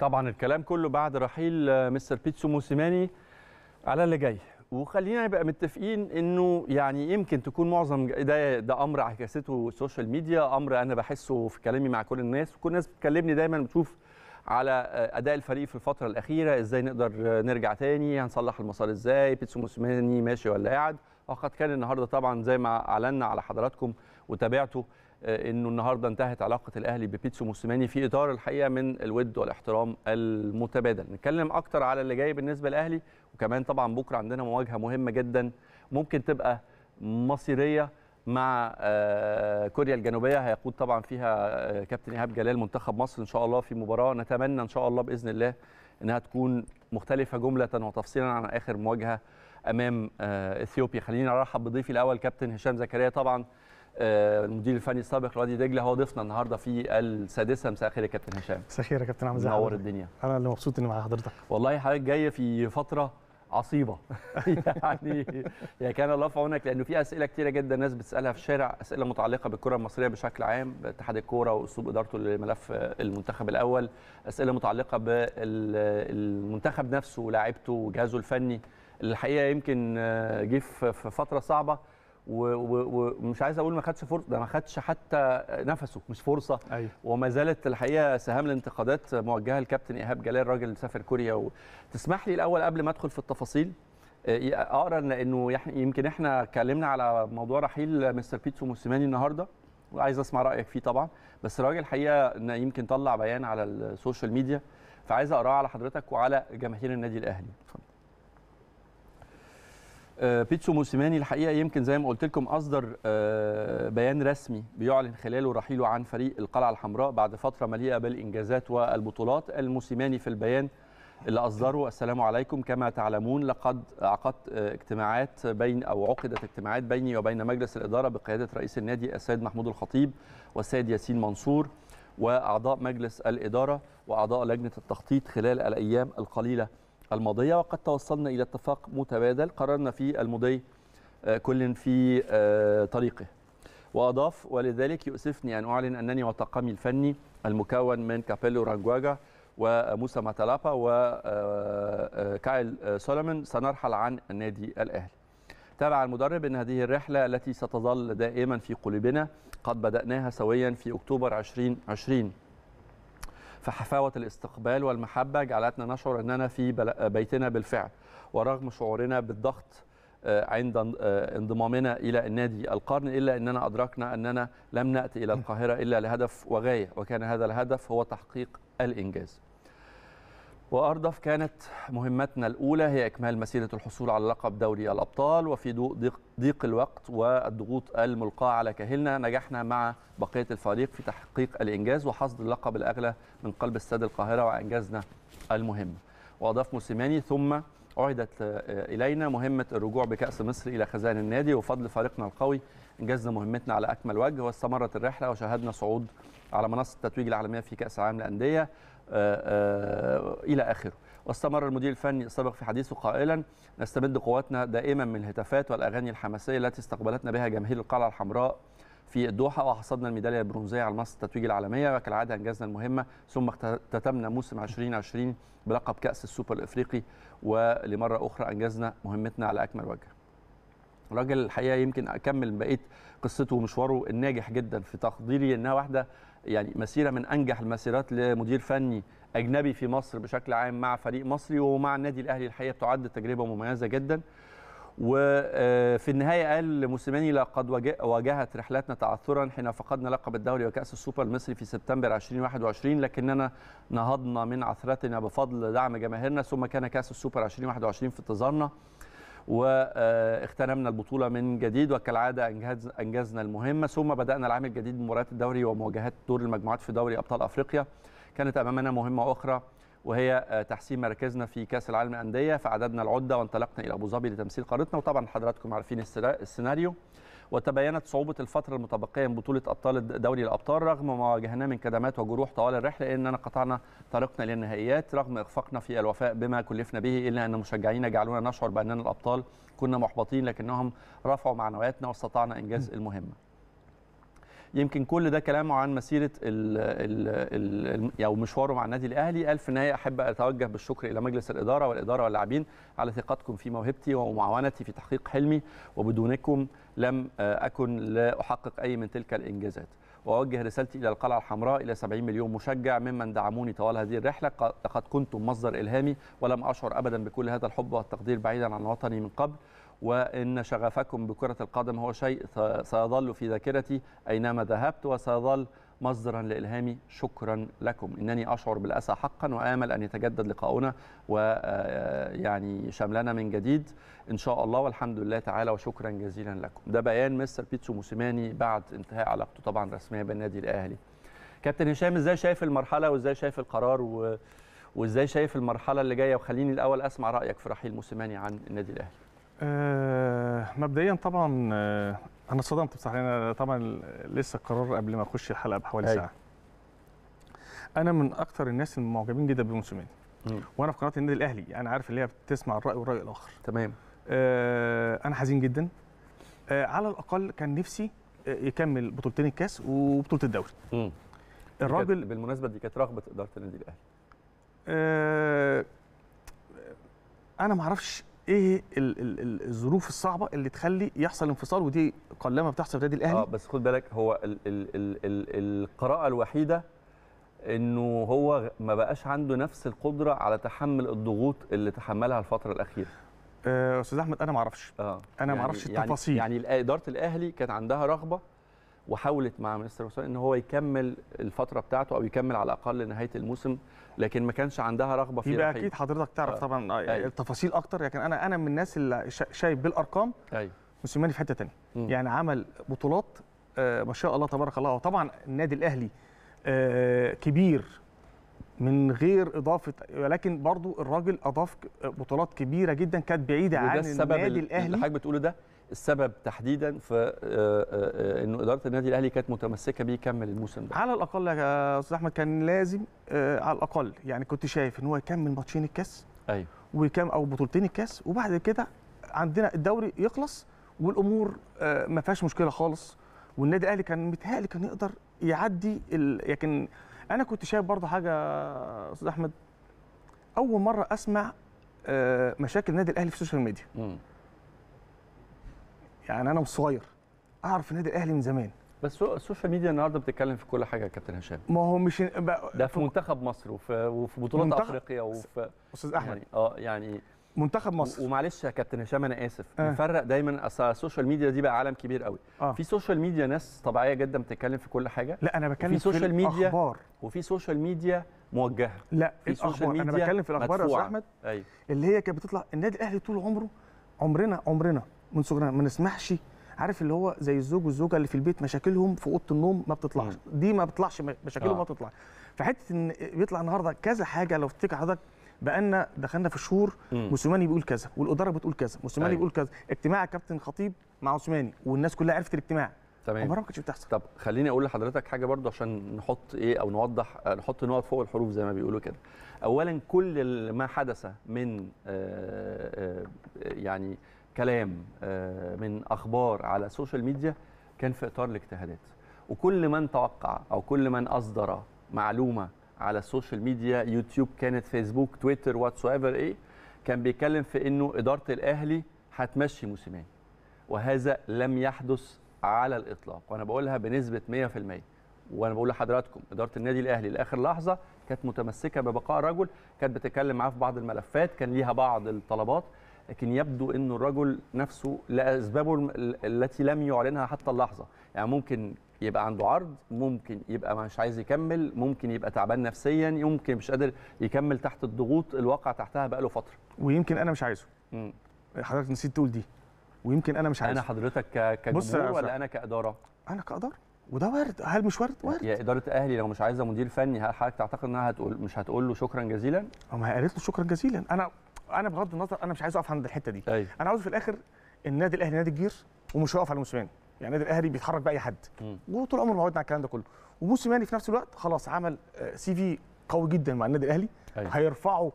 طبعا الكلام كله بعد رحيل مستر بيتسو موسيماني على اللي جاي وخلينا نبقى متفقين انه يعني يمكن تكون معظم ده ده امر عكسته السوشيال ميديا امر انا بحسه في كلامي مع كل الناس وكل الناس بتكلمني دايما بتشوف على اداء الفريق في الفتره الاخيره ازاي نقدر نرجع تاني هنصلح المسار ازاي بيتسو موسيماني ماشي ولا قاعد وقد كان النهارده طبعا زي ما اعلنا على حضراتكم وتابعته آه، انه النهارده انتهت علاقه الاهلي ببيتسو موسيماني في اطار الحقيقه من الود والاحترام المتبادل نتكلم اكتر على اللي جاي بالنسبه للاهلي وكمان طبعا بكره عندنا مواجهه مهمه جدا ممكن تبقى مصيريه مع آه، كوريا الجنوبيه هيقود طبعا فيها آه، كابتن ايهاب جلال منتخب مصر ان شاء الله في مباراه نتمنى ان شاء الله باذن الله انها تكون مختلفه جمله وتفصيلا عن اخر مواجهه امام اثيوبيا خليني ارحب بضيفي الاول كابتن هشام زكريا طبعا آه، المدير الفني السابق رادي دجله هو ضيفنا النهارده في السادسه مساء الخير يا كابتن هشام مساء الخير يا كابتن حمزه منور الدنيا انا اللي مبسوط اني مع حضرتك والله حضرتك جايه في فتره عصيبه يعني يا كان الله في عونك لانه في اسئله كتيره جدا الناس بتسالها في الشارع اسئله متعلقه بالكره المصريه بشكل عام باتحاد الكوره واسلوب ادارته لملف المنتخب الاول اسئله متعلقه بالمنتخب نفسه ولاعيبته وجهازه الفني الحقيقه يمكن آه، جه في فتره صعبه ومش عايز اقول ما خدش فرصه ده ما خدش حتى نفسه مش فرصه أيوة. وما زالت الحقيقه سهام الانتقادات موجهه للكابتن ايهاب جلال راجل اللي سافر كوريا وتسمح لي الاول قبل ما ادخل في التفاصيل آه، اقرا انه يمكن احنا اتكلمنا على موضوع رحيل مستر بيتسو موسيماني النهارده وعايز اسمع رايك فيه طبعا بس الراجل الحقيقه يمكن طلع بيان على السوشيال ميديا فعايز اقراه على حضرتك وعلى جماهير النادي الاهلي آه، بيتسو موسيماني الحقيقه يمكن زي ما قلت لكم اصدر آه، بيان رسمي بيعلن خلاله رحيله عن فريق القلعه الحمراء بعد فتره مليئه بالانجازات والبطولات الموسيماني في البيان اللي اصدره السلام عليكم كما تعلمون لقد عقدت آه، اجتماعات بين او عقدت اجتماعات بيني وبين مجلس الاداره بقياده رئيس النادي السيد محمود الخطيب والسيد ياسين منصور واعضاء مجلس الاداره واعضاء لجنه التخطيط خلال الايام القليله الماضية وقد توصلنا إلى اتفاق متبادل قررنا فيه المضي آه، كل في آه، طريقه وأضاف ولذلك يؤسفني أن أعلن أنني وطاقمي الفني المكون من كابيلو رانجواجا وموسى ماتالابا وكايل آه، سولومون سنرحل عن النادي الأهلي تابع المدرب أن هذه الرحلة التي ستظل دائما في قلوبنا قد بدأناها سويا في أكتوبر 2020 فحفاوة الاستقبال والمحبة جعلتنا نشعر أننا في بيتنا بالفعل ورغم شعورنا بالضغط آه، عند آه، انضمامنا الى النادي القرن الا اننا ادركنا اننا لم ناتي الى القاهره الا لهدف وغايه وكان هذا الهدف هو تحقيق الانجاز وأردف كانت مهمتنا الأولى هي إكمال مسيرة الحصول على لقب دوري الأبطال وفي ضيق, ضيق الوقت والضغوط الملقاة على كاهلنا نجحنا مع بقية الفريق في تحقيق الإنجاز وحصد اللقب الأغلى من قلب استاد القاهرة وأنجزنا المهمة وأضاف موسيماني ثم عهدت إلينا مهمة الرجوع بكأس مصر إلى خزائن النادي وفضل فريقنا القوي انجزنا مهمتنا على أكمل وجه واستمرت الرحلة وشاهدنا صعود على منصة التتويج العالمية في كأس العالم للأندية آه، آه، الى اخره واستمر المدير الفني السابق في حديثه قائلا نستمد قواتنا دائما من الهتافات والاغاني الحماسيه التي استقبلتنا بها جماهير القلعه الحمراء في الدوحه وحصدنا الميداليه البرونزيه على المنصه التتويج العالميه وكالعاده انجزنا المهمه ثم اختتمنا موسم 2020 بلقب كاس السوبر الافريقي ولمره اخرى انجزنا مهمتنا على اكمل وجه. الراجل الحقيقه يمكن اكمل بقيه قصته ومشواره الناجح جدا في تقديري انها واحده يعني مسيره من انجح المسيرات لمدير فني اجنبي في مصر بشكل عام مع فريق مصري ومع النادي الاهلي الحقيقه بتعد تجربه مميزه جدا وفي النهايه قال موسيماني لقد واجهت رحلتنا تعثرا حين فقدنا لقب الدوري وكاس السوبر المصري في سبتمبر 2021 لكننا نهضنا من عثرتنا بفضل دعم جماهيرنا ثم كان كاس السوبر 2021 في انتظارنا واغتنمنا البطوله من جديد وكالعاده انجزنا المهمه ثم بدانا العام الجديد بمباريات الدوري ومواجهات دور المجموعات في دوري ابطال افريقيا كانت امامنا مهمه اخرى وهي آه، تحسين مراكزنا في كاس العالم الأندية فعددنا العده وانطلقنا الى ابو ظبي لتمثيل قارتنا وطبعا حضراتكم عارفين السيناريو وتبينت صعوبة الفترة المتبقية من بطولة أبطال دوري الأبطال رغم ما واجهناه من كدمات وجروح طوال الرحلة إننا قطعنا طريقنا للنهائيات رغم إخفاقنا في الوفاء بما كلفنا به إلا أن مشجعينا جعلونا نشعر بأننا الأبطال كنا محبطين لكنهم رفعوا معنوياتنا واستطعنا إنجاز المهمة يمكن كل ده كلامه عن مسيره ال ال ال او مشواره مع النادي الاهلي قال في النهايه احب اتوجه بالشكر الى مجلس الاداره والاداره واللاعبين على ثقتكم في موهبتي ومعاونتي في تحقيق حلمي وبدونكم لم اكن لا احقق اي من تلك الانجازات واوجه رسالتي الى القلعه الحمراء الى 70 مليون مشجع ممن دعموني طوال هذه الرحله لقد كنتم مصدر الهامي ولم اشعر ابدا بكل هذا الحب والتقدير بعيدا عن وطني من قبل وأن شغفكم بكرة القدم هو شيء سيظل في ذاكرتي أينما ذهبت وسيظل مصدرا لإلهامي شكرا لكم إنني أشعر بالأسى حقا وآمل أن يتجدد لقاؤنا ويعني آه، شملنا من جديد إن شاء الله والحمد لله تعالى وشكرا جزيلا لكم ده بيان مستر بيتسو موسيماني بعد انتهاء علاقته طبعا رسمية بالنادي الأهلي كابتن هشام إزاي شايف المرحلة وإزاي شايف القرار وإزاي شايف المرحلة اللي جاية وخليني الأول أسمع رأيك في رحيل موسيماني عن النادي الأهلي آه مبدئيا طبعا آه، انا اتصدمت بصراحه انا طبعا لسه القرار قبل ما اخش الحلقه بحوالي هي. ساعه انا من اكثر الناس المعجبين جدا بموسيماني وانا في قناه النادي الاهلي انا يعني عارف اللي هي بتسمع الراي والراي الاخر تمام آه انا حزين جدا آه على الاقل كان نفسي آه، يكمل بطولتين الكاس وبطوله الدوري الراجل بالمناسبه دي كانت رغبه اداره النادي الاهلي آه انا ما اعرفش ايه ال ال الظروف الصعبه اللي تخلي يحصل انفصال ودي قلما بتحصل في النادي الاهلي اه بس خد بالك هو ال ال الـ الـ القراءه الوحيده انه هو ما بقاش عنده نفس القدره على تحمل الضغوط اللي تحملها الفتره الاخيره آه، استاذ احمد انا ما اعرفش آه. انا يعني ما اعرفش يعني التفاصيل يعني اداره الاهلي كانت عندها رغبه وحاولت مع مستر وسام ان هو يكمل الفتره بتاعته او يكمل على الاقل لنهايه الموسم لكن ما كانش عندها رغبه في يبقى اكيد حضرتك تعرف آه. طبعا آه، أي. أيوه. التفاصيل اكتر لكن انا انا من الناس اللي شايف بالارقام ايوه موسيماني في حته ثانيه يعني عمل بطولات آه، ما شاء الله تبارك الله وطبعا النادي الاهلي كبير من غير اضافه ولكن برضو الراجل اضاف بطولات كبيره جدا كانت بعيده عن النادي الاهلي اللي حضرتك بتقوله ده السبب تحديدا في آه، آه، آه، انه اداره النادي الاهلي كانت متمسكه بيه يكمل الموسم ده على الاقل يا استاذ احمد كان لازم على الاقل يعني كنت شايف ان هو يكمل ماتشين الكاس ايوه وكام او بطولتين الكاس وبعد كده عندنا الدوري يخلص والامور ما فيهاش مشكله خالص والنادي الاهلي كان متهيألي كان يقدر يعدي لكن انا كنت شايف برضه حاجه استاذ احمد اول مره اسمع مشاكل النادي الاهلي في السوشيال ميديا م. يعني انا وصغير اعرف النادي الاهلي من زمان بس السوشيال ميديا النهارده بتتكلم في كل حاجه يا كابتن هشام ما هو مش ده في منتخب مصر وفي, وفي بطولات منتخ... افريقيا وفي استاذ احمد يعني اه يعني منتخب مصر ومعلش يا كابتن هشام انا اسف آه. نفرق دايما اصل السوشيال ميديا دي بقى عالم كبير قوي آه. في سوشيال ميديا ناس طبيعيه جدا بتتكلم في كل حاجه لا انا بتكلم في سوشيال ميديا الاخبار وفي سوشيال ميديا موجهه لا في الاخبار ميديا انا بتكلم في الاخبار يا استاذ احمد أي. أيوه. اللي هي كانت بتطلع النادي الاهلي طول عمره عمرنا عمرنا من صغرنا ما نسمحش عارف اللي هو زي الزوج والزوجه اللي في البيت مشاكلهم في اوضه النوم ما بتطلعش دي ما بتطلعش آه. مشاكلهم آه. ما بتطلعش فحته ان بيطلع النهارده كذا حاجه لو تفتكر حضرتك بقالنا دخلنا في شهور موسيماني بيقول كذا والاداره بتقول كذا موسيماني أيوه. بيقول كذا اجتماع كابتن خطيب مع عثماني والناس كلها عرفت الاجتماع تمام عمرها ما كانتش بتحصل طب خليني اقول لحضرتك حاجه برضو عشان نحط ايه او نوضح نحط نقط فوق الحروف زي ما بيقولوا كده اولا كل ما حدث من آآ آه، آآ آه، يعني كلام آه، من اخبار على السوشيال ميديا كان في اطار الاجتهادات وكل من توقع او كل من اصدر معلومه على السوشيال ميديا يوتيوب كانت فيسبوك تويتر واتس ايفر ايه كان بيتكلم في انه اداره الاهلي هتمشي موسيماني وهذا لم يحدث على الاطلاق وانا بقولها بنسبه 100% وانا بقول لحضراتكم اداره النادي الاهلي لاخر لحظه كانت متمسكه ببقاء الرجل كانت بتتكلم معاه في بعض الملفات كان ليها بعض الطلبات لكن يبدو أن الرجل نفسه لأسبابه التي لم يعلنها حتى اللحظة يعني ممكن يبقى عنده عرض ممكن يبقى مش عايز يكمل ممكن يبقى تعبان نفسيا يمكن مش قادر يكمل تحت الضغوط الواقع تحتها بقاله فترة ويمكن أنا مش عايزه حضرتك نسيت تقول دي ويمكن انا مش عايزه انا حضرتك كجمهور ولا انا كاداره انا كاداره وده وارد هل مش وارد وارد يا اداره اهلي لو مش عايزه مدير فني هل حضرتك تعتقد انها هتقول مش هتقول له شكرا جزيلا ما هي قالت له شكرا جزيلا انا انا بغض النظر انا مش عايز اقف عند الحته دي أيوة. انا عاوز في الاخر النادي الاهلي نادي كبير ومش هيقف على موسيماني يعني النادي الاهلي بيتحرك باي حد وطول عمره معودنا على الكلام ده كله وموسيماني في نفس الوقت خلاص عمل آه، سي في قوي جدا مع النادي الاهلي أيوة. هيرفعه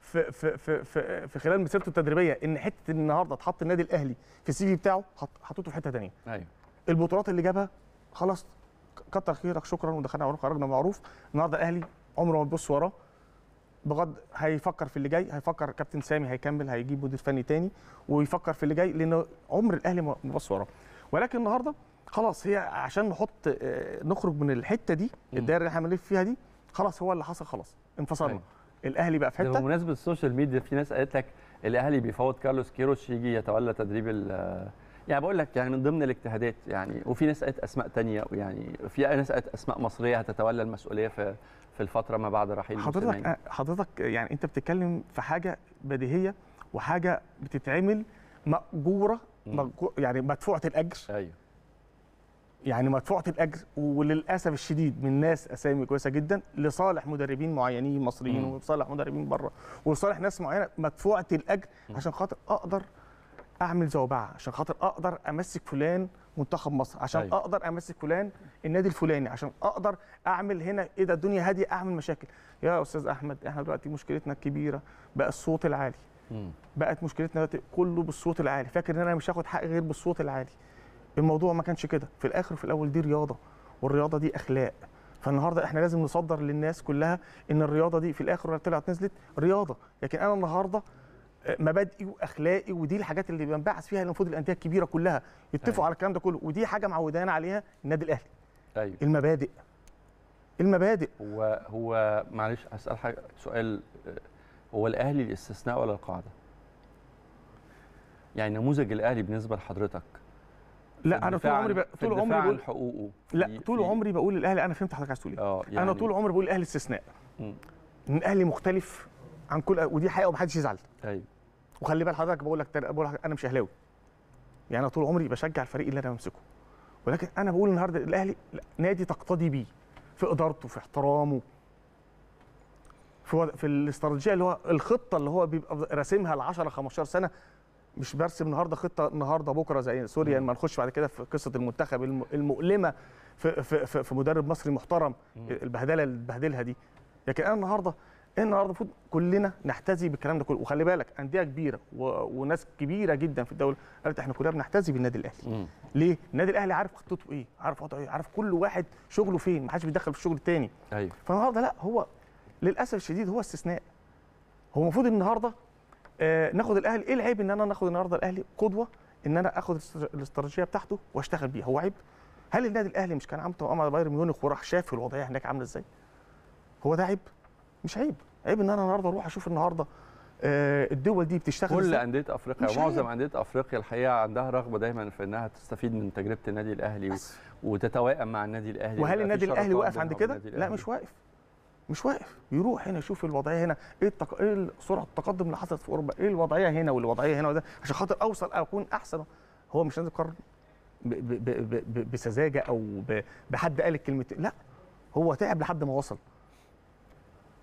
في في في في, في خلال مسيرته التدريبيه ان حته النهارده اتحط النادي الاهلي في السي في بتاعه حطيته في حته ثانيه ايوه البطولات اللي جابها خلاص كتر خيرك شكرا ودخلنا على رقم معروف النهارده الاهلي عمره ما بيبص وراه بغض هيفكر في اللي جاي هيفكر كابتن سامي هيكمل هيجيب مدير فني تاني ويفكر في اللي جاي لان عمر الاهلي ما بص وراه ولكن النهارده خلاص هي عشان نحط آه، نخرج من الحته دي الدايره اللي احنا بنلف فيها دي خلاص هو اللي حصل خلاص انفصلنا أيوة. الاهلي بقى في حته بمناسبه السوشيال ميديا في ناس قالت لك الاهلي بيفوض كارلوس كيروش يجي يتولى تدريب يعني بقول لك يعني من ضمن الاجتهادات يعني وفي ناس قالت اسماء ثانيه يعني في ناس قالت اسماء مصريه هتتولى المسؤوليه في في الفتره ما بعد رحيل حضرتك آه، حضرتك يعني انت بتتكلم في حاجه بديهيه وحاجه بتتعمل ماجوره يعني مدفوعه الاجر ايوه يعني مدفوعه الاجر وللاسف الشديد من ناس اسامي كويسه جدا لصالح مدربين معينين مصريين ولصالح مدربين بره ولصالح ناس معينه مدفوعه الاجر عشان خاطر اقدر اعمل زوبعه عشان خاطر اقدر امسك فلان منتخب مصر عشان أيوة. اقدر امسك فلان النادي الفلاني عشان اقدر اعمل هنا ايه ده الدنيا هاديه اعمل مشاكل يا استاذ احمد احنا دلوقتي مشكلتنا الكبيره بقى الصوت العالي مم. بقت مشكلتنا دلوقتي كله بالصوت العالي فاكر ان انا مش هاخد حق غير بالصوت العالي الموضوع ما كانش كده في الاخر في الاول دي رياضه والرياضه دي اخلاق فالنهارده احنا لازم نصدر للناس كلها ان الرياضه دي في الاخر طلعت نزلت رياضه لكن انا النهارده مبادئي واخلاقي ودي الحاجات اللي بنبعث فيها المفروض الانديه الكبيره كلها يتفقوا أيوة. على الكلام ده كله ودي حاجه معودانا عليها النادي الاهلي ايوه المبادئ المبادئ هو هو معلش هسال حاجه سؤال هو الاهلي الاستثناء ولا القاعده؟ يعني نموذج الاهلي بالنسبه لحضرتك لا انا طول عمري ب... طول عمري بقول حقوقه لا في... طول عمري بقول الاهلي انا فهمت حضرتك عايز تقول ايه يعني... انا طول عمري بقول الاهلي استثناء ان الاهلي مختلف عن كل ودي حقيقه ومحدش يزعل ايوه وخلي بال حضرتك بقول لك بقول انا مش اهلاوي يعني انا طول عمري بشجع الفريق اللي انا بمسكه ولكن انا بقول النهارده الاهلي نادي تقتدي بيه في ادارته في احترامه في في الاستراتيجيه اللي هو الخطه اللي هو بيبقى راسمها ل 10 15 سنه مش برسم النهارده خطه النهارده بكره زي سوريا لما ما نخش بعد كده في قصه المنتخب المؤلمه في في في, مدرب مصري محترم البهدله اللي بهدلها دي لكن انا النهارده إيه النهارده المفروض كلنا نحتذي بالكلام ده كله وخلي بالك انديه كبيره و... وناس كبيره جدا في الدوله قالت احنا كلنا بنحتذي بالنادي الاهلي مم. ليه النادي الاهلي عارف خطته ايه عارف وضعه ايه عارف كل واحد شغله فين ما حدش بيدخل في الشغل التاني ايوه فالنهارده لا هو للاسف الشديد هو استثناء هو المفروض النهارده آه ناخد الاهلي ايه العيب ان انا ناخد النهارده الاهلي قدوه ان انا اخد الاستراتيجيه بتاعته واشتغل بيها هو عيب هل النادي الاهلي مش كان عامل توقع مع بايرن ميونخ وراح شاف الوضعيه هناك عامله ازاي هو ده عيب مش عيب عيب ان انا النهارده اروح اشوف النهارده آه، الدول دي بتشتغل كل انديه افريقيا ومعظم انديه افريقيا الحقيقه عندها رغبه دايما في انها تستفيد من تجربه النادي الاهلي بس. وتتوائم مع النادي الاهلي وهل النادي الاهلي واقف عند كده؟ لا مش واقف مش واقف يروح هنا يشوف الوضعيه هنا ايه التق... ايه سرعه التقدم اللي حصلت في اوروبا ايه الوضعيه هنا والوضعيه هنا وده عشان خاطر اوصل اكون احسن هو مش نادي قرن ب... ب... ب... بسذاجه او بحد قال الكلمتين لا هو تعب لحد ما وصل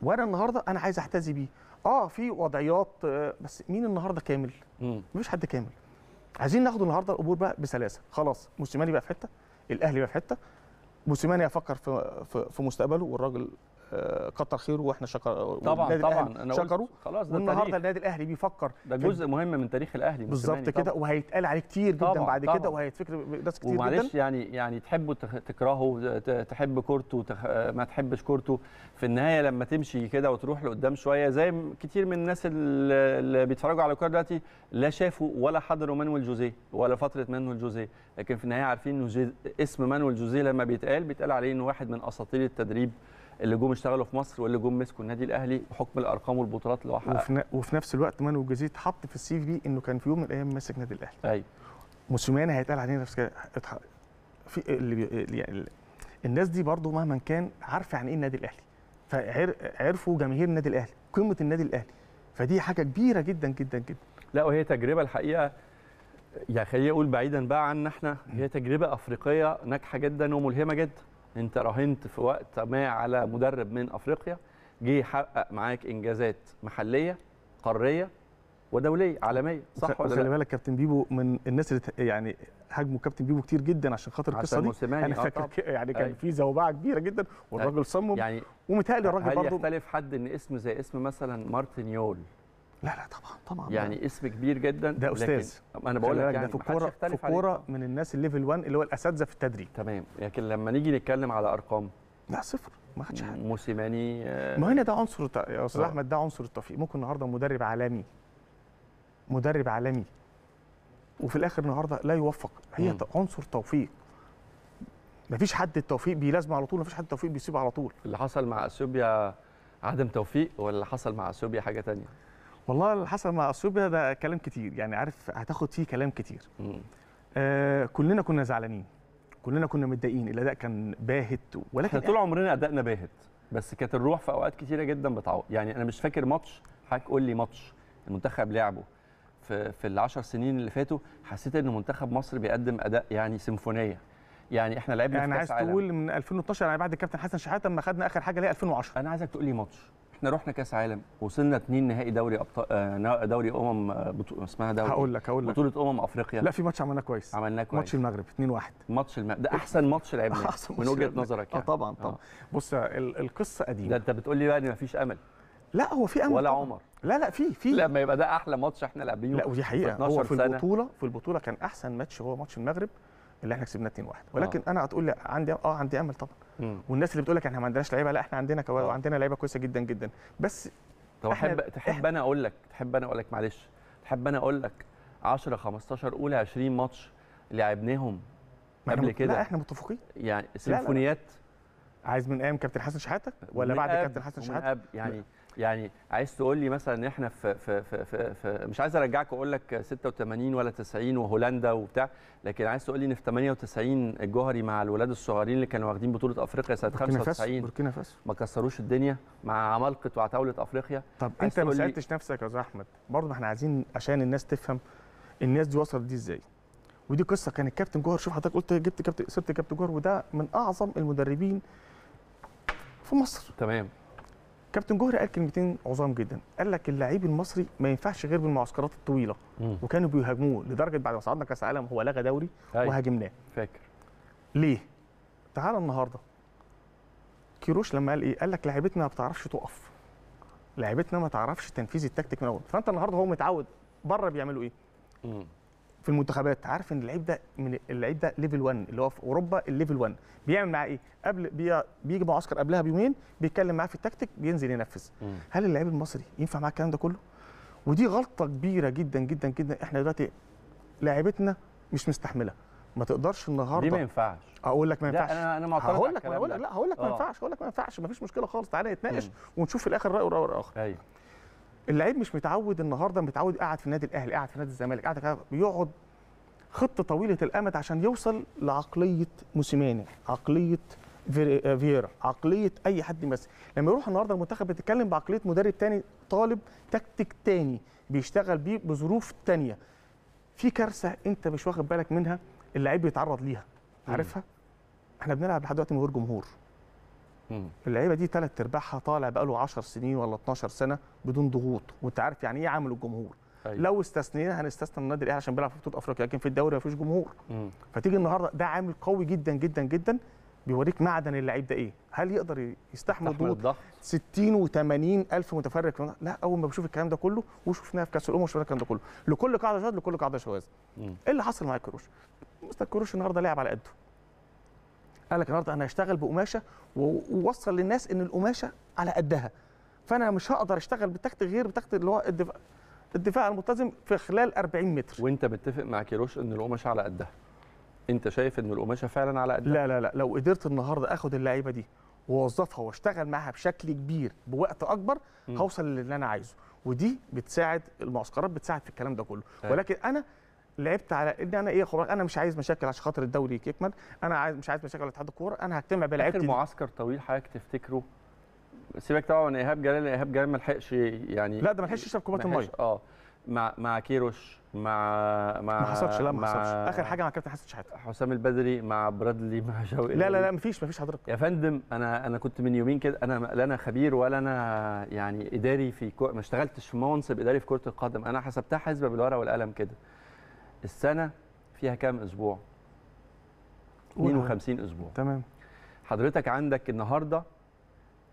وانا النهارده انا عايز احتذي بيه اه في وضعيات آه، بس مين النهارده كامل مفيش حد كامل عايزين ناخد النهارده الامور بقى بسلاسه خلاص موسيماني بقى في حته الاهلي بقى في حته موسيماني هيفكر في, في مستقبله والراجل آه، كتر خيره واحنا شكر طبعا طبعا أنا شكره خلاص ده والنهارده النادي الاهلي بيفكر ده جزء مهم من تاريخ الاهلي بالظبط كده وهيتقال عليه كتير جدا طبعًا بعد كده وهيتفكر ناس كتير ومعلش جدا يعني يعني تحبه تكرهه تحب كورته تح... ما تحبش كورته في النهايه لما تمشي كده وتروح لقدام شويه زي كتير من الناس اللي بيتفرجوا على الكوره دلوقتي لا شافوا ولا حضروا مانويل جوزيه ولا فتره مانويل جوزيه لكن في النهايه عارفين انه اسم مانويل جوزيه لما بيتقال بيتقال عليه انه واحد من اساطير التدريب اللي جم اشتغلوا في مصر واللي جم مسكوا النادي الاهلي بحكم الارقام والبطولات اللي هو وفي, نفس الوقت مانو جزيه اتحط في السي في انه كان في يوم من الايام ماسك النادي الاهلي ايوه موسيماني هيتقال عليه نفس كده في اللي يعني الناس دي برضو مهما كان عارفه يعني ايه النادي الاهلي فعرفوا جماهير النادي الاهلي قيمه النادي الاهلي فدي حاجه كبيره جدا جدا جدا لا وهي تجربه الحقيقه يعني خليني اقول بعيدا بقى عنا احنا هي تجربه افريقيه ناجحه جدا وملهمه جدا انت راهنت في وقت ما على مدرب من افريقيا جه يحقق معاك انجازات محليه قاريه ودوليه عالميه صح ولا لا؟ خلي بالك كابتن بيبو من الناس اللي يعني هاجموا كابتن بيبو كتير جدا عشان خاطر القصه دي انا يعني آه، فاكر يعني كان أيوة. في زوبعه كبيره جدا والراجل أيوة. صمم يعني ومتهيألي الراجل برضه هل يختلف حد ان اسم زي اسم مثلا مارتن يول لا لا طبعا طبعا يعني اسم كبير جدا ده استاذ لكن انا بقول لك يعني في الكوره في الكوره من الناس الليفل 1 اللي هو الاساتذه في التدريب تمام لكن لما نيجي نتكلم على ارقام لا صفر ما خدش حاجه موسيماني آه ما هنا ده عنصر يا استاذ آه. احمد ده عنصر التوفيق ممكن النهارده مدرب عالمي مدرب عالمي وفي الاخر النهارده لا يوفق هي مم. عنصر توفيق مفيش حد التوفيق بيلازمه على طول مفيش حد التوفيق بيسيبه على طول اللي حصل مع اثيوبيا عدم توفيق ولا حصل مع اثيوبيا حاجه ثانيه والله اللي حصل مع اثيوبيا ده كلام كتير يعني عارف هتاخد فيه كلام كتير آه كلنا كنا زعلانين كلنا كنا متضايقين الاداء كان باهت ولكن احنا طول عمرنا ادائنا باهت بس كانت الروح في اوقات كتيره جدا بتعوض يعني انا مش فاكر ماتش حضرتك قول لي ماتش المنتخب لعبه في في ال10 سنين اللي فاتوا حسيت ان منتخب مصر بيقدم اداء يعني سيمفونيه يعني احنا لعبنا يعني في كاس عايز تقول من 2012 يعني بعد الكابتن حسن شحاته لما خدنا اخر حاجه ليه 2010 انا عايزك تقول لي ماتش احنا رحنا كاس عالم وصلنا اثنين نهائي دوري ابطال آه، دوري امم آه، بطو... اسمها دوري هقول لك هقول لك بطوله امم افريقيا لا في ماتش عملناه كويس عملناه كويس ماتش المغرب 2-1 ماتش المغرب ده احسن ماتش لعبناه من وجهه نظرك يعني اه طبعا آه. طبعا آه. بص القصه قديمه ده انت بتقول لي بقى يعني ان مفيش امل لا هو في امل ولا طبعًا. عمر لا لا في في لما يبقى ده احلى ماتش احنا لاعبينه لا ودي حقيقه هو في سنة. البطوله في البطوله كان احسن ماتش هو ماتش المغرب اللي احنا كسبناه 2-1 ولكن آه. انا هتقول لي عندي اه عندي امل طبعا والناس اللي بتقول لك احنا ما عندناش لعيبه لا احنا عندنا كو... آه. عندنا لعيبه كويسه جدا جدا بس طب احب تحب انا اقول لك تحب انا اقول لك معلش تحب انا اقول لك 10 15 قول 20 ماتش لعبناهم قبل كده لا احنا متفقين يعني سيمفونيات عايز من ايام كابتن حسن شحاته ولا بعد كابتن حسن شحاته يعني لا. يعني عايز تقول لي مثلا ان احنا في, في, في, في, في مش عايز ارجعك واقول لك 86 ولا 90 وهولندا وبتاع لكن عايز تقول لي ان في 98 الجوهري مع الولاد الصغيرين اللي كانوا واخدين بطوله افريقيا سنه 95 بوركينا فاسو ما كسروش الدنيا مع عمالقه وعتاوله افريقيا طب انت ما سالتش نفسك يا استاذ احمد برضه احنا عايزين عشان الناس تفهم الناس دي وصلت دي ازاي ودي قصه كان الكابتن جوهر شوف حضرتك قلت جبت كابتن سبت كابتن جوهر وده من اعظم المدربين في مصر تمام كابتن جوهر قال كلمتين عظام جدا قال لك اللعيب المصري ما ينفعش غير بالمعسكرات الطويله مم. وكانوا بيهاجموه لدرجه بعد ما صعدنا كاس عالم هو لغى دوري أيوه. وهاجمناه فاكر ليه تعال النهارده كيروش لما قال ايه قال لك لعيبتنا ما بتعرفش تقف لعيبتنا ما تعرفش تنفيذ التكتيك من اول فانت النهارده هو متعود بره بيعملوا ايه مم. في المنتخبات عارف ان اللعيب ده من اللعيب ده ليفل 1 اللي هو في اوروبا الليفل 1 بيعمل معاه ايه قبل بي... بيجي معسكر قبلها بيومين بيتكلم معاه في التكتيك بينزل ينفذ مم. هل اللعيب المصري ينفع معاه الكلام ده كله ودي غلطه كبيره جدا جدا جدا احنا دلوقتي لاعبتنا مش مستحمله ما تقدرش النهارده دي ما ينفعش اقول لك ما ينفعش لا انا انا معترض هقول لك هقول لك لا هقول لك ما آه. ينفعش هقول لك ما ينفعش ما فيش مشكله خالص تعالى نتناقش ونشوف في الاخر راي وراي اخر ايوه اللعيب مش متعود النهارده متعود قاعد في النادي الاهلي قاعد في نادي الزمالك قاعد بيقعد خطه طويله الامد عشان يوصل لعقليه موسيماني عقليه فيرا آه، عقليه اي حد مثلا لما يروح النهارده المنتخب بيتكلم بعقليه مدرب تاني طالب تكتيك تاني بيشتغل بيه بظروف تانيه في كارثه انت مش واخد بالك منها اللعيب بيتعرض ليها عارفها احنا بنلعب لحد دلوقتي من غير جمهور اللعيبه دي ثلاث ارباعها طالع بقاله 10 سنين ولا 12 سنه بدون ضغوط وانت عارف يعني ايه عامل الجمهور أيوة. لو استثنينا هنستثنى النادي الاهلي عشان بيلعب في بطوله افريقيا لكن في الدوري مفيش جمهور مم. فتيجي النهارده ده عامل قوي جدا جدا جدا بيوريك معدن اللعيب ده ايه هل يقدر يستحمل ضغوط 60 و80 الف متفرج لا اول ما بشوف الكلام ده كله وشفناه في كاس الامم وشفنا الكلام ده كله لكل قاعده شواذ لكل قاعده شواذ ايه اللي حصل مع الكروش مستر كروش النهارده لعب على قده قال لك النهارده انا هشتغل بقماشه ووصل للناس ان القماشه على قدها فانا مش هقدر اشتغل بتكت غير بتكت اللي هو الدفاع الدفاع الملتزم في خلال 40 متر وانت متفق مع كيروش ان القماشه على قدها انت شايف ان القماشه فعلا على قدها لا لا لا لو قدرت النهارده اخد اللعيبه دي واوظفها واشتغل معاها بشكل كبير بوقت اكبر هوصل للي انا عايزه ودي بتساعد المعسكرات بتساعد في الكلام ده كله أيوة. ولكن انا لعبت على ان انا ايه خراج انا مش عايز مشاكل عشان خاطر الدوري يكمل انا عايز مش عايز مشاكل اتحاد الكوره انا هجتمع بلعبتي اخر معسكر طويل حضرتك تفتكره سيبك طبعا ايهاب جلال ايهاب جلال ما لحقش يعني لا ده ما لحقش يشرب كوبايه الميه اه مع مع كيروش مع مع ما حصلش لا ما حصلش اخر حاجه مع كابتن حسن شحاته حسام البدري مع برادلي مع جو لا لا لا مفيش مفيش حضرتك يا فندم انا انا كنت من يومين كده انا لا انا خبير ولا انا يعني اداري في كو... ما اشتغلتش في منصب اداري في كره القدم انا حسبتها حسبه بالورقه والقلم كده السنه فيها كام اسبوع 52 اسبوع تمام حضرتك عندك النهارده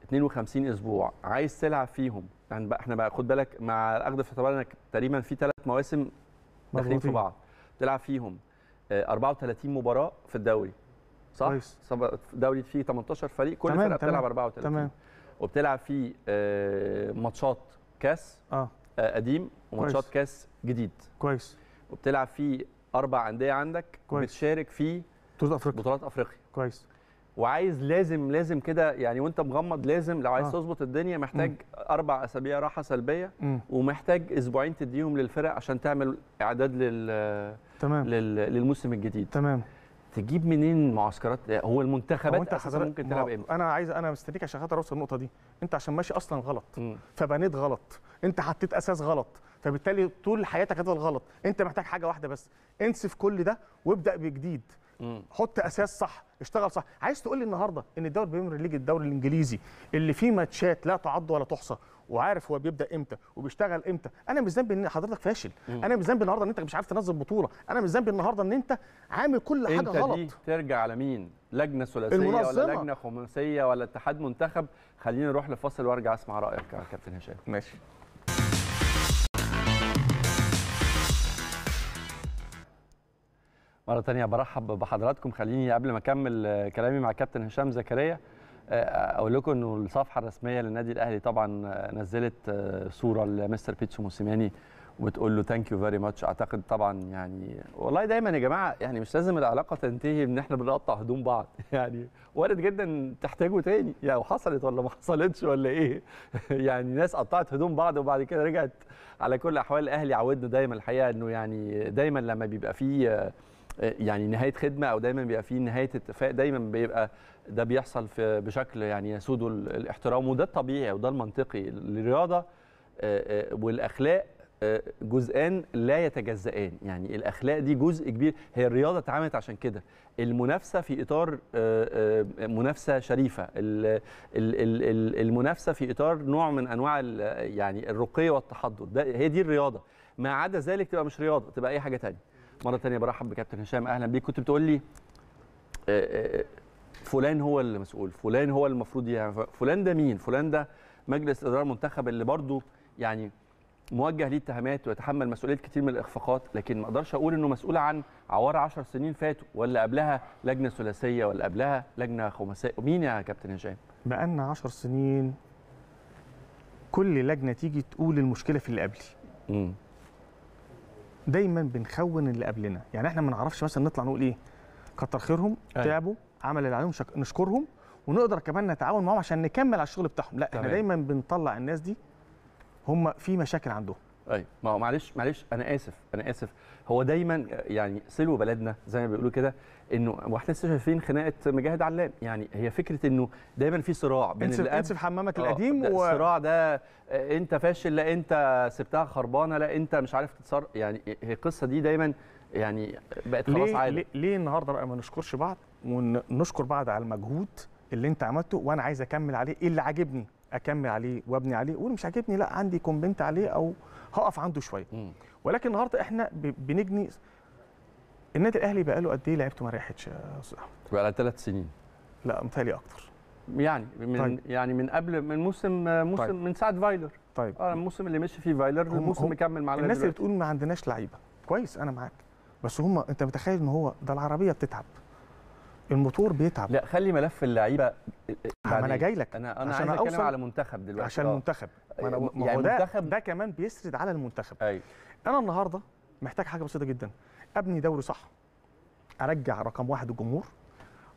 52 اسبوع عايز تلعب فيهم يعني بقى احنا بقى خد بالك مع اخذ في اعتبار انك تقريبا في ثلاث مواسم داخلين في بعض تلعب فيهم 34 آه، مباراه في الدوري صح كويس الدوري فيه 18 فريق كل فرقه بتلعب 34 تمام وبتلعب فيه آه، ماتشات كاس اه, آه، قديم وماتشات كاس جديد كويس وبتلعب فيه اربع انديه عندك كويس. بتشارك فيه بطولات افريقيا بطولات افريقيا كويس وعايز لازم لازم كده يعني وانت مغمض لازم لو عايز آه. تظبط الدنيا محتاج م. اربع اسابيع راحه سلبيه م. ومحتاج اسبوعين تديهم للفرق عشان تعمل اعداد لل تمام لل... للموسم الجديد تمام تجيب منين معسكرات هو المنتخبات هو انت ممكن تلعب امتى انا عايز انا مستنيك عشان خاطر اوصل النقطه دي انت عشان ماشي اصلا غلط م. فبنيت غلط انت حطيت اساس غلط فبالتالي طول حياتك هتفضل غلط انت محتاج حاجه واحده بس انسف كل ده وابدا بجديد م. حط اساس صح اشتغل صح عايز تقول لي النهارده ان الدوري بيمر ليج الدوري الانجليزي اللي فيه ماتشات لا تعد ولا تحصى وعارف هو بيبدا امتى وبيشتغل امتى انا مش ذنبي ان حضرتك فاشل مم. انا مش ذنبي النهارده ان انت مش عارف تنظم بطوله انا مش ذنبي النهارده ان انت عامل كل حاجه انت غلط دي ترجع على مين لجنه ثلاثيه ولا لجنه خماسيه ولا اتحاد منتخب خلينا نروح لفاصل وارجع اسمع رايك يا كابتن هشام ماشي مرة ثانيه برحب بحضراتكم خليني قبل ما أكمل كلامي مع كابتن هشام زكريا آه، اقول لكم انه الصفحه الرسميه للنادي الاهلي طبعا آه، نزلت آه، صوره لمستر بيتسو موسيماني وبتقول له ثانك يو فيري ماتش اعتقد طبعا يعني والله دايما يا جماعه يعني مش لازم العلاقه تنتهي ان احنا بنقطع هدوم بعض يعني وارد جدا تحتاجه تاني يعني حصلت ولا ما حصلتش ولا ايه يعني ناس قطعت هدوم بعض وبعد كده رجعت على كل احوال الاهلي عودنا دايما الحقيقه انه يعني دايما لما بيبقى فيه آه، يعني نهايه خدمه او دايما بيبقى في نهايه اتفاق دايما بيبقى ده بيحصل في بشكل يعني يسود الاحترام وده الطبيعي وده المنطقي الرياضه آه، آه، والاخلاق جزئان لا يتجزئان يعني الاخلاق دي جزء كبير هي الرياضه اتعملت عشان كده المنافسه في اطار منافسه شريفه المنافسه في اطار نوع من انواع يعني الرقي والتحضر ده هي دي الرياضه ما عدا ذلك تبقى مش رياضه تبقى اي حاجه ثانيه مره ثانيه برحب بكابتن هشام اهلا بيك كنت بتقول لي آه، آه، آه، فلان هو المسؤول فلان هو المفروض يعني فلان ده مين فلان ده مجلس اداره المنتخب اللي برضه يعني موجه ليه اتهامات ويتحمل مسؤوليه كتير من الاخفاقات لكن ما اقدرش اقول انه مسؤول عن عوار 10 سنين فاتوا ولا قبلها لجنه ثلاثيه ولا قبلها لجنه خماسيه مين يا كابتن هشام بقالنا 10 سنين كل لجنه تيجي تقول المشكله في اللي قبلي دايما بنخون اللي قبلنا يعني احنا ما نعرفش مثلا نطلع نقول ايه كتر خيرهم أيه. تعبوا عمل اللي عليهم شك... نشكرهم ونقدر كمان نتعاون معاهم عشان نكمل على الشغل بتاعهم لا احنا دايما بنطلع الناس دي هم في مشاكل عندهم ايوه ما هو معلش معلش انا اسف انا اسف هو دايما يعني سلو بلدنا زي ما بيقولوا كده انه واحنا لسه شايفين خناقه مجاهد علام يعني هي فكره انه دايما في صراع بين انسف الاب انسف حمامك آه، القديم و... الصراع ده آه، انت فاشل لا انت سبتها خربانه لا انت مش عارف تتصرف يعني هي القصه دي دايما يعني بقت خلاص ليه ليه, ليه النهارده بقى ما نشكرش بعض ونشكر بعض على المجهود اللي انت عملته وانا عايز اكمل عليه ايه اللي عاجبني اكمل عليه وابني عليه واللي مش عاجبني لا عندي كومنت عليه او هقف عنده شويه ولكن النهارده احنا بنجني النادي الاهلي بقى له قد ايه لعيبته ما ريحتش يا استاذ احمد؟ بقى ثلاث سنين لا متهيألي اكتر يعني من طيب. يعني من قبل من موسم موسم طيب. من ساعه فايلر طيب اه الموسم اللي مشي فيه فايلر الموسم مكمل مع الناس اللي بتقول ما عندناش لعيبه كويس انا معاك بس هم انت متخيل ان هو ده العربيه بتتعب الموتور بيتعب لا خلي ملف اللعيبه ما انا جاي لك انا انا عشان عايز اتكلم على منتخب دلوقتي عشان آه. المنتخب ما انا يعني هو ده منتخب ده كمان بيسرد على المنتخب ايوه انا النهارده محتاج حاجه بسيطه جدا ابني دوري صح ارجع رقم واحد الجمهور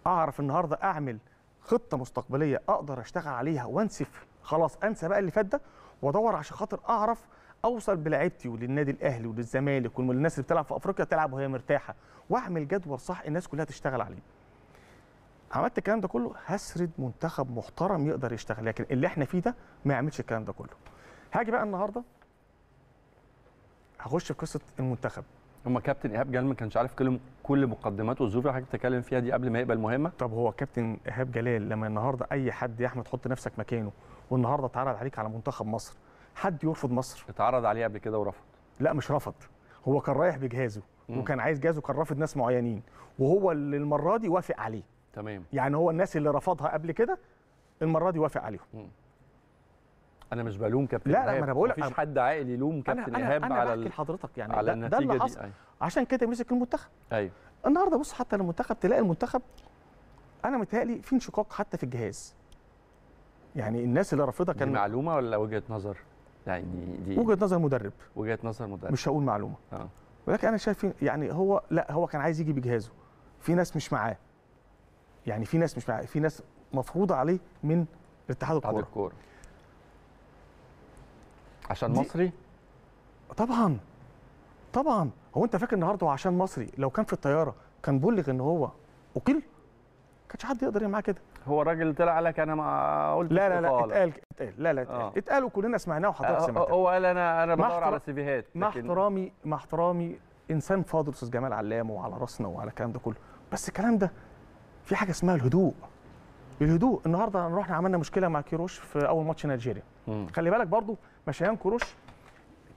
اعرف النهارده اعمل خطه مستقبليه اقدر اشتغل عليها وانسف خلاص انسى بقى اللي فات ده وادور عشان خاطر اعرف اوصل بلاعبتي وللنادي الاهلي وللزمالك وللناس اللي بتلعب في افريقيا تلعب وهي مرتاحه واعمل جدول صح الناس كلها تشتغل عليه عملت الكلام ده كله هسرد منتخب محترم يقدر يشتغل لكن اللي احنا فيه ده ما يعملش الكلام ده كله هاجي بقى النهارده هخش في قصه المنتخب هما كابتن ايهاب جلال ما كانش عارف كل كل مقدماته والظروف اللي حضرتك بتتكلم فيها دي قبل ما يقبل مهمه طب هو كابتن ايهاب جلال لما النهارده اي حد يا احمد تحط نفسك مكانه والنهارده اتعرض عليك على منتخب مصر حد يرفض مصر اتعرض عليه قبل كده ورفض لا مش رفض هو كان رايح بجهازه مم. وكان عايز جهازه كان رافض ناس معينين وهو اللي المره دي وافق عليه تمام يعني هو الناس اللي رفضها قبل كده المره دي وافق عليهم م. انا مش بلوم كابتن لا لا ما انا بقول مفيش حد عاقل يلوم كابتن ايهاب على انا بحكي لحضرتك يعني على ده, النتيجة ده اللي حصل أيوه. عشان كده مسك المنتخب ايوه النهارده بص حتى المنتخب تلاقي المنتخب انا متهيألي في انشقاق حتى في الجهاز يعني الناس اللي رافضها كان دي معلومه ولا وجهه نظر يعني دي وجهه نظر مدرب وجهه نظر مدرب مش هقول معلومه اه ولكن انا شايف يعني هو لا هو كان عايز يجي بجهازه في ناس مش معاه يعني في ناس مش في ناس مفروضه عليه من اتحاد الكوره اتحاد الكوره عشان مصري طبعا طبعا هو انت فاكر النهارده هو عشان مصري لو كان في الطياره كان بلغ ان هو اقيل كانش حد يقدر معاه كده هو راجل طلع قال لك انا ما قلت لا لا لا اتقال اتقال لا لا اتقال آه. اتقال وكلنا سمعناه وحضرتك آه، آه، سمعته هو قال انا انا بدور على سيفيهات مع احترامي مع احترامي انسان فاضل استاذ جمال علام وعلى راسنا وعلى الكلام ده كله بس الكلام ده في حاجه اسمها الهدوء الهدوء النهارده رحنا عملنا مشكله مع كيروش في اول ماتش نيجيريا خلي بالك برضو مشيان كيروش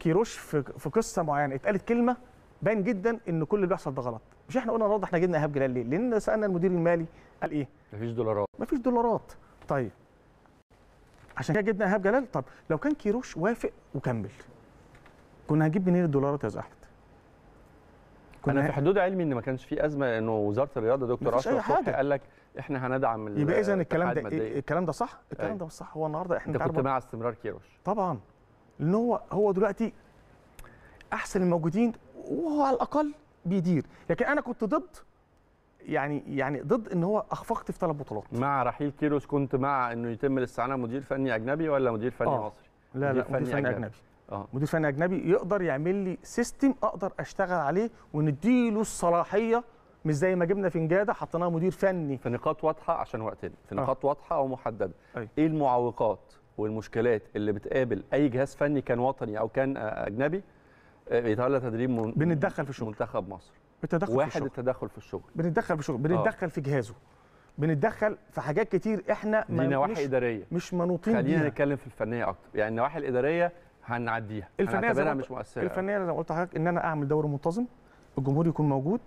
كيروش في, في قصه معينه اتقالت كلمه باين جدا ان كل اللي بيحصل ده غلط مش احنا قلنا النهارده احنا جبنا ايهاب جلال ليه لان سالنا المدير المالي قال ايه مفيش دولارات مفيش دولارات طيب عشان كده جبنا ايهاب جلال طب لو كان كيروش وافق وكمل كنا هنجيب منين الدولارات يا زحمه كنا انا في حدود علمي ان ما كانش في ازمه لانه وزاره الرياضه دكتور اشرف قال لك احنا هندعم يبقى اذا الكلام ده إيه الكلام ده صح الكلام أي. ده مش صح هو النهارده احنا انت كنت مع استمرار كيروش طبعا لان هو هو دلوقتي احسن الموجودين وهو على الاقل بيدير لكن انا كنت ضد يعني يعني ضد ان هو اخفقت في ثلاث بطولات مع رحيل كيروش كنت مع انه يتم الاستعانه مدير فني اجنبي ولا مدير فني آه. مصري لا مدير لا فني مدير فني اجنبي, أجنبي. اه مدير فني اجنبي يقدر يعمل لي سيستم اقدر اشتغل عليه ونديله الصلاحيه مش زي ما جبنا فنجاده حطيناها مدير فني في نقاط واضحه عشان وقتنا في آه. نقاط آه. واضحه ومحدده أي. ايه المعوقات والمشكلات اللي بتقابل اي جهاز فني كان وطني او كان اجنبي آه، بيتولى تدريب من بنتدخل في الشغل منتخب مصر بنتدخل واحد في الشغل. التدخل في الشغل بنتدخل في الشغل آه. بنتدخل آه. في جهازه بنتدخل في حاجات كتير احنا دي نواحي اداريه مش منوطين خلينا بيها. نتكلم في الفنيه اكتر يعني النواحي الاداريه هنعديها الفنيه زي مش مؤثره الفنيه زي ما قلت لحضرتك ان انا اعمل دوري منتظم الجمهور يكون موجود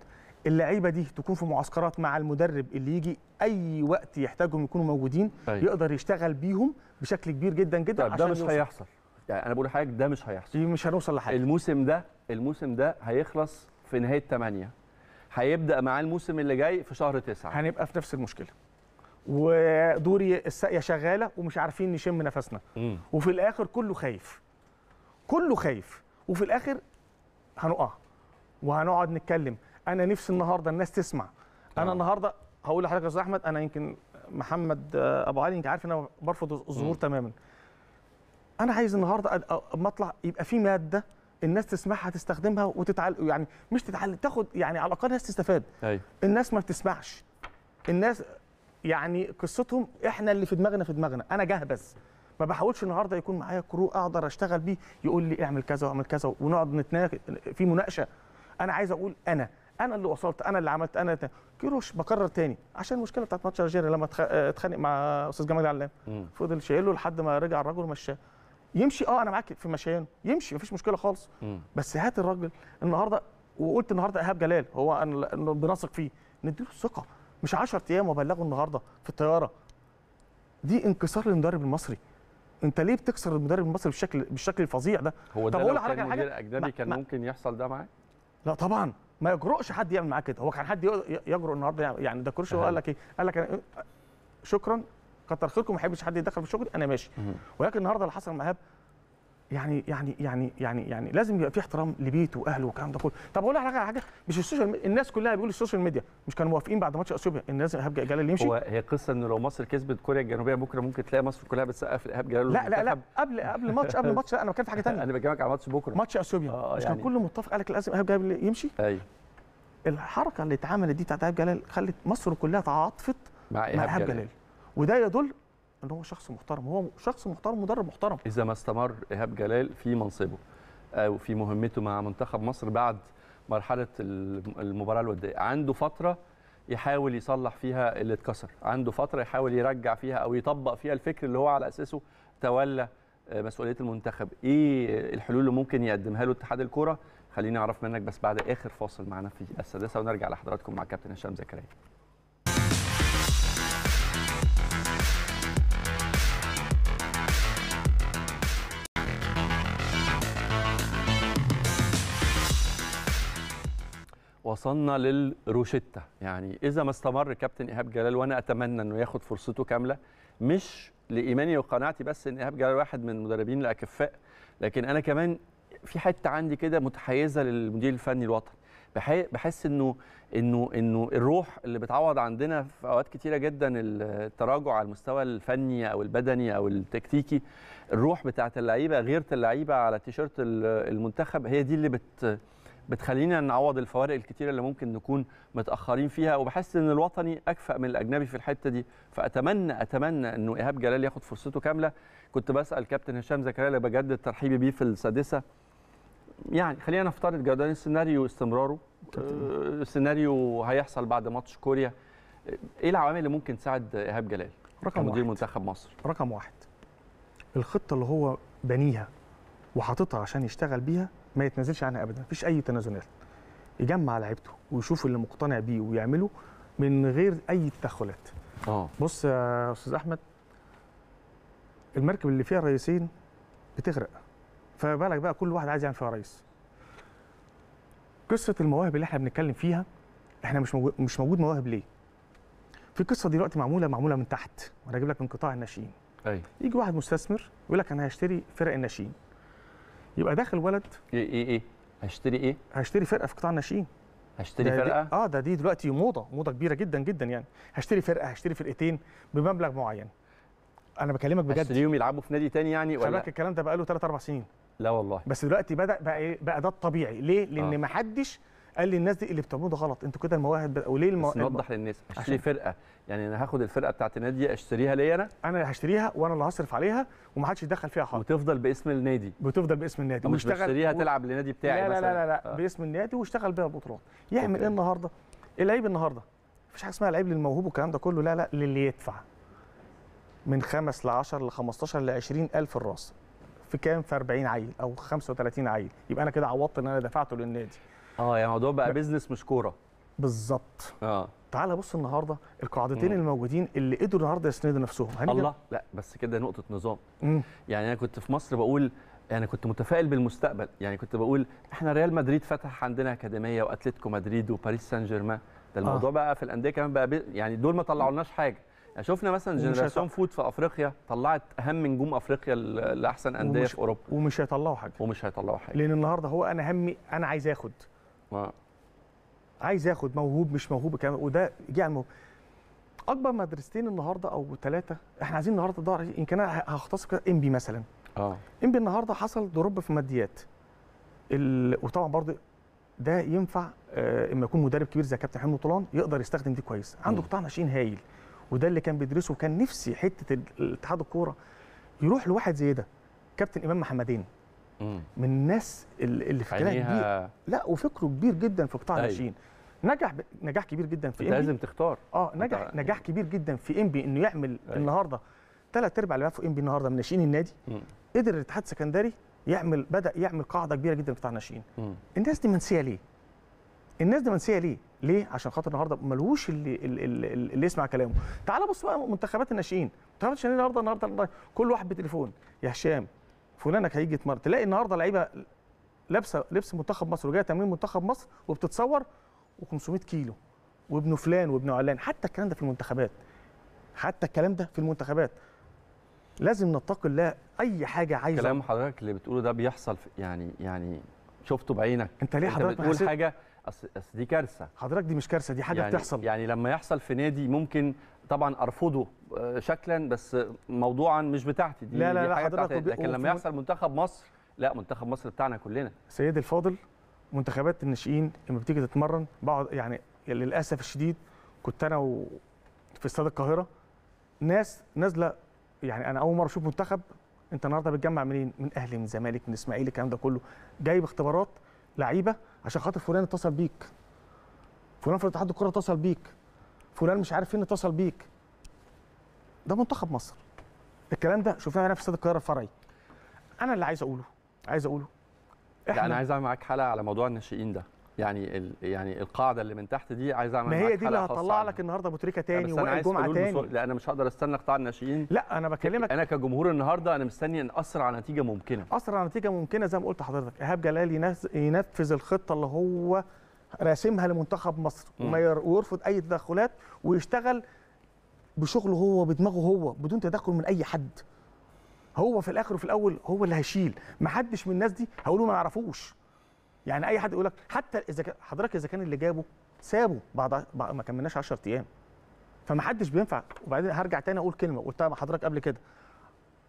اللعيبه دي تكون في معسكرات مع المدرب اللي يجي اي وقت يحتاجهم يكونوا موجودين أيوة. يقدر يشتغل بيهم بشكل كبير جدا جدا طيب عشان ده مش يوصل. هيحصل يعني انا بقول لحضرتك ده مش هيحصل مش هنوصل لحاجه الموسم ده الموسم ده هيخلص في نهايه 8 هيبدا معاه الموسم اللي جاي في شهر 9 هنبقى في نفس المشكله ودوري الساقيه شغاله ومش عارفين نشم نفسنا مم. وفي الاخر كله خايف كله خايف وفي الاخر هنقع وهنقعد نتكلم انا نفسي النهارده الناس تسمع انا آه. النهارده هقول لحضرتك يا استاذ احمد انا يمكن محمد آه، ابو علي انت عارف ان انا برفض الظهور تماما انا عايز النهارده اما اطلع يبقى في ماده الناس تسمعها تستخدمها وتتعلق يعني مش تتعلق تاخد يعني على الاقل الناس تستفاد أي. أيوه. الناس ما بتسمعش الناس يعني قصتهم احنا اللي في دماغنا في دماغنا انا جهبذ ما بحاولش النهارده يكون معايا كرو اقدر اشتغل بيه يقول لي اعمل كذا واعمل كذا ونقعد نتناقش في مناقشه انا عايز اقول انا انا اللي وصلت انا اللي عملت انا كيروش بكرر تاني عشان المشكله بتاعت ماتش الجيري لما آه، اتخانق مع استاذ جمال علام فضل شايله لحد ما رجع الراجل ومشاه يمشي اه انا معاك في مشيانه يمشي مفيش مشكله خالص مم. بس هات الراجل النهارده وقلت النهارده ايهاب جلال هو انا بنثق فيه نديله الثقه مش 10 ايام وبلغه النهارده في الطياره دي انكسار للمدرب المصري انت ليه بتكسر المدرب المصري بالشكل بالشكل الفظيع ده هو ده طب لو كان مدير اجنبي كان ما ممكن يحصل ده معاه لا طبعا ما يجرؤش حد يعمل معاه كده هو كان حد يجرؤ النهارده يعني ده كرش هو قال لك ايه قال لك أه، شكرا كتر خيركم ما يحبش حد يدخل في شغلي انا ماشي ولكن النهارده اللي حصل مع ايهاب يعني يعني يعني يعني يعني لازم يبقى في احترام لبيته واهله والكلام ده كله طب اقول لك على حاجه مش السوشيال ميديا الناس كلها بيقولوا السوشيال ميديا مش كانوا موافقين بعد ماتش اثيوبيا ان لازم ايهاب جلال يمشي هو هي قصه ان لو مصر كسبت كوريا الجنوبيه بكره ممكن تلاقي مصر كلها بتسقف لايهاب جلال لا لا لا قبل قبل الماتش قبل الماتش لا انا بتكلم في حاجه ثانيه انا بكلمك على ماتش بكره ماتش اثيوبيا آه مش يعني كان كله متفق قال لك لازم ايهاب جلال يمشي ايوه الحركه اللي اتعملت دي بتاعت ايهاب جلال خلت مصر كلها تعاطفت مع ايهاب جلال. جلال وده يدل ان هو شخص محترم هو شخص محترم مدرب محترم اذا ما استمر ايهاب جلال في منصبه او آه، في مهمته مع منتخب مصر بعد مرحله المباراه الوديه عنده فتره يحاول يصلح فيها اللي اتكسر عنده فتره يحاول يرجع فيها او يطبق فيها الفكر اللي هو على اساسه تولى آه، مسؤوليه المنتخب ايه الحلول اللي ممكن يقدمها له اتحاد الكوره خليني اعرف منك بس بعد اخر فاصل معانا في السادسه ونرجع لحضراتكم مع كابتن هشام زكريا وصلنا للروشتة يعني إذا ما استمر كابتن إيهاب جلال وأنا أتمنى أنه ياخد فرصته كاملة مش لإيماني وقناعتي بس إن إيهاب جلال واحد من المدربين الأكفاء لكن أنا كمان في حتة عندي كده متحيزة للمدير الفني الوطني بحس انه انه انه الروح اللي بتعوض عندنا في اوقات كتيره جدا التراجع على المستوى الفني او البدني او التكتيكي الروح بتاعت اللعيبه غيره اللعيبه على تيشيرت المنتخب هي دي اللي بت بتخلينا نعوض الفوارق الكتيره اللي ممكن نكون متاخرين فيها وبحس ان الوطني اكفأ من الاجنبي في الحته دي فاتمنى اتمنى انه ايهاب جلال ياخد فرصته كامله كنت بسال كابتن هشام زكريا اللي بجدد ترحيبي بيه في السادسه يعني خلينا نفترض جدران السيناريو استمراره آه، سيناريو هيحصل بعد ماتش كوريا آه، ايه العوامل اللي ممكن تساعد ايهاب جلال رقم مدير منتخب مصر رقم واحد الخطه اللي هو بنيها وحاططها عشان يشتغل بيها ما يتنازلش عنها ابدا مفيش اي تنازلات يجمع لعيبته ويشوف اللي مقتنع بيه ويعمله من غير اي تدخلات اه بص يا استاذ احمد المركب اللي فيها الرئيسين بتغرق فما بالك بقى كل واحد عايز يعمل فيها رئيس قصه المواهب اللي احنا بنتكلم فيها احنا مش موجود مش موجود مواهب ليه في قصه دلوقتي معموله معموله من تحت وانا اجيب لك من قطاع الناشئين ايوه يجي واحد مستثمر يقول لك انا هشتري فرق الناشئين يبقى داخل ولد ايه ايه ايه هشتري ايه هشتري فرقه في قطاع الناشئين هشتري فرقه اه ده دي دلوقتي موضه موضه كبيره جدا جدا يعني هشتري فرقه هشتري فرقتين بمبلغ معين انا بكلمك بجد هشتريهم يلعبوا في نادي تاني يعني ولا خلي الكلام ده بقاله 3 4 سنين لا والله بس دلوقتي بدا بقى ايه بقى ده الطبيعي ليه لان آه. حدش قال لي الناس دي اللي بتعملوه ده غلط انتوا كده المواهب او ليه المواهب نوضح للناس اشتري فرقه يعني انا هاخد الفرقه بتاعت النادي اشتريها ليا انا انا هشتريها وانا اللي هصرف عليها ومحدش يتدخل فيها حاجه وتفضل باسم النادي بتفضل باسم النادي مش بشتريها و... تلعب للنادي بتاعي لا لا لا, لا, لا. آه. باسم النادي واشتغل بيها البطولات يعمل ايه النهارده اللعيب النهارده مفيش حاجه اسمها لعيب للموهوب والكلام ده كله لا لا للي يدفع من 5 ل 10 ل 15 ل 20000 الراس في كام في 40 عيل او 35 عيل يبقى انا كده عوضت ان انا دفعته للنادي اه يعني الموضوع بقى بيزنس مش كوره بالظبط اه تعال بص النهارده القاعدتين الموجودين اللي قدروا النهارده يسندوا نفسهم الله لا بس كده نقطه نظام مم. يعني انا كنت في مصر بقول يعني كنت متفائل بالمستقبل يعني كنت بقول احنا ريال مدريد فتح عندنا اكاديميه واتلتيكو مدريد وباريس سان جيرمان ده آه. الموضوع آه. بقى في الانديه كمان بقى بي... يعني دول ما طلعولناش حاجه يعني شفنا مثلا جنراسيون فود في افريقيا طلعت اهم نجوم افريقيا لاحسن انديه في اوروبا ومش هيطلعوا حاجه ومش هيطلعوا حاجه لان النهارده هو انا همي انا عايز اخد آه. عايز ياخد موهوب مش موهوب كمان وده جه على اكبر مدرستين النهارده او ثلاثه احنا عايزين النهارده ده ان كان هختصر كده انبي مثلا اه انبي النهارده حصل دروب في ماديات ال... وطبعا برضه ده ينفع آه اما يكون مدرب كبير زي كابتن حلمي طولان يقدر يستخدم دي كويس عنده قطاع ناشئين هايل وده اللي كان بيدرسه وكان نفسي حته اتحاد الكوره يروح لواحد زي ده كابتن امام محمدين من الناس اللي فكرها كبير لا وفكره كبير جدا في قطاع أيوه. الناشئين نجح ب... نجاح كبير جدا في لازم تختار اه نجح نجاح كبير جدا في انبي انه يعمل أي. أيوه. النهارده ثلاث ارباع اللي في انبي النهارده من ناشئين النادي مم. قدر الاتحاد السكندري يعمل بدا يعمل قاعده كبيره جدا في قطاع الناشئين الناس دي منسيه ليه؟ الناس دي منسيه ليه؟ ليه؟ عشان خاطر النهارده ملهوش اللي, اللي, اللي يسمع كلامه. تعال بص بقى منتخبات الناشئين، منتخبات الناشئين النهارده النهارده كل واحد بتليفون يا هشام فلانك هيجي تمر تلاقي النهارده لعيبه لابسه لبس منتخب مصر وجايه تمرين منتخب مصر وبتتصور و500 كيلو وابن فلان وابن علان حتى الكلام ده في المنتخبات حتى الكلام ده في المنتخبات لازم نتقي الله اي حاجه عايزه كلام حضرتك اللي بتقوله ده بيحصل يعني يعني شفته بعينك انت ليه حضرتك بتقول حاجه اصل دي كارثه حضرتك دي مش كارثه دي حاجه يعني بتحصل يعني لما يحصل في نادي ممكن طبعا ارفضه آه، شكلا بس موضوعا مش بتاعتي دي لا لا, لا حضرتك لكن لما يحصل منتخب مصر لا منتخب مصر بتاعنا كلنا سيدي الفاضل منتخبات الناشئين لما بتيجي تتمرن بقعد يعني للاسف الشديد كنت انا و... في استاد القاهره ناس نازله يعني انا اول مره اشوف منتخب انت النهارده بتجمع منين؟ من اهلي من زمالك من اسماعيلي الكلام ده كله جايب اختبارات لعيبه عشان خاطر فلان اتصل بيك فلان في اتحاد الكوره اتصل بيك فلان مش عارف فين اتصل بيك ده منتخب مصر الكلام ده شفناه هنا في استاد القاهره الفرعي انا اللي عايز اقوله عايز اقوله يعني احنا لا انا عايز اعمل معاك حلقه على موضوع الناشئين ده يعني يعني القاعده اللي من تحت دي عايز اعمل ما هي دي اللي هتطلع لك النهارده متركه تاني وانا الجمعه تاني لا انا مش هقدر استنى قطاع الناشئين لا انا بكلمك انا كجمهور النهارده انا مستني ان اسرع نتيجه ممكنه اسرع نتيجه ممكنه زي ما قلت لحضرتك ايهاب جلال ينفذ الخطه اللي هو راسمها لمنتخب مصر ويرفض اي تدخلات ويشتغل بشغله هو بدماغه هو بدون تدخل من اي حد هو في الاخر وفي الاول هو اللي هيشيل محدش من الناس دي هقوله ما نعرفوش يعني اي حد يقول لك حتى اذا حضرتك اذا كان اللي جابه سابه بعد ما كملناش 10 ايام فما حدش بينفع وبعدين هرجع تاني اقول كلمه قلتها مع حضرتك قبل كده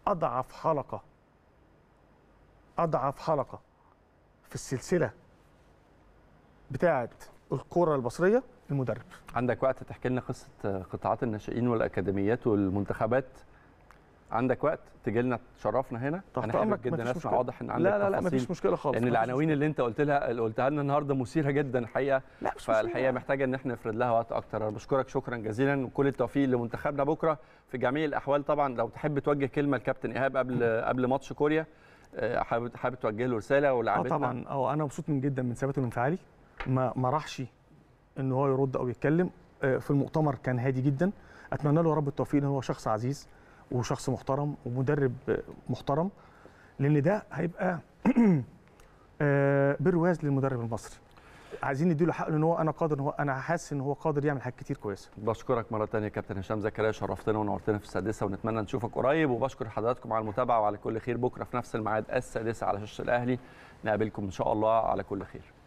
اضعف حلقه اضعف حلقه في السلسله بتاعه الكره المصريه المدرب عندك وقت تحكي لنا قصه قطاعات الناشئين والاكاديميات والمنتخبات عندك وقت تجي لنا تشرفنا هنا انا حابب جدا اسمع واضح ان عندك لا لا لا مفيش مشكله خالص لان العناوين اللي انت قلت لها اللي قلتها لنا النهارده مثيره جدا الحقيقه لا مش فالحقيقه محتاجه ان احنا نفرد لها وقت اكتر انا بشكرك شكرا جزيلا وكل التوفيق لمنتخبنا بكره في جميع الاحوال طبعا لو تحب توجه كلمه لكابتن ايهاب قبل قبل ماتش كوريا آه، حابب حابب توجه له رساله ولعبتنا اه طبعا اه انا مبسوط من جدا من ثباته الانفعالي ما ما راحش ان هو يرد او يتكلم آه، في المؤتمر كان هادي جدا اتمنى له يا رب التوفيق ان هو شخص عزيز وشخص محترم ومدرب محترم لان ده هيبقى آه، برواز للمدرب المصري عايزين نديله حقه ان هو انا قادر هو انا حاسس ان هو قادر يعمل حاجات كتير كويسه بشكرك مره ثانيه كابتن هشام زكريا شرفتنا ونورتنا في السادسه ونتمنى نشوفك قريب وبشكر حضراتكم على المتابعه وعلى كل خير بكره في نفس الميعاد السادسه على شاشه الاهلي نقابلكم ان شاء الله على كل خير